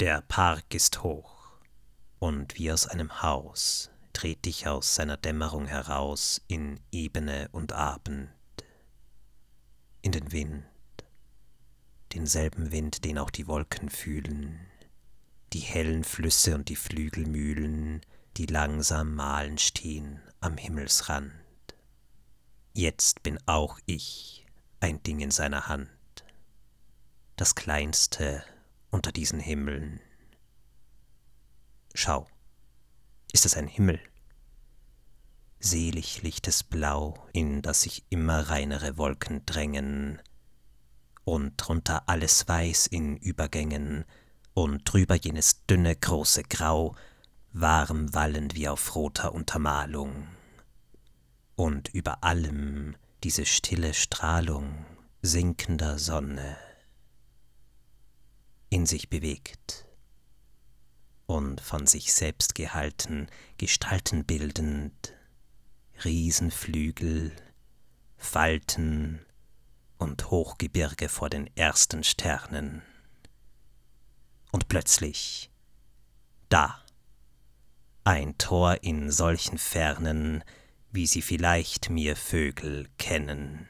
Der Park ist hoch, und wie aus einem Haus dreht dich aus seiner Dämmerung heraus in Ebene und Abend, in den Wind, denselben Wind, den auch die Wolken fühlen, die hellen Flüsse und die Flügelmühlen, die langsam malen stehen am Himmelsrand. Jetzt bin auch ich ein Ding in seiner Hand, das kleinste unter diesen Himmeln. Schau, ist es ein Himmel? Selig lichtes Blau, in das sich immer reinere Wolken drängen, und drunter alles Weiß in Übergängen, und drüber jenes dünne, große Grau, warm wallend wie auf roter Untermalung. Und über allem diese stille Strahlung sinkender Sonne in sich bewegt und von sich selbst gehalten, Gestalten bildend, Riesenflügel, Falten und Hochgebirge vor den ersten Sternen. Und plötzlich, da, ein Tor in solchen Fernen, wie sie vielleicht mir Vögel kennen.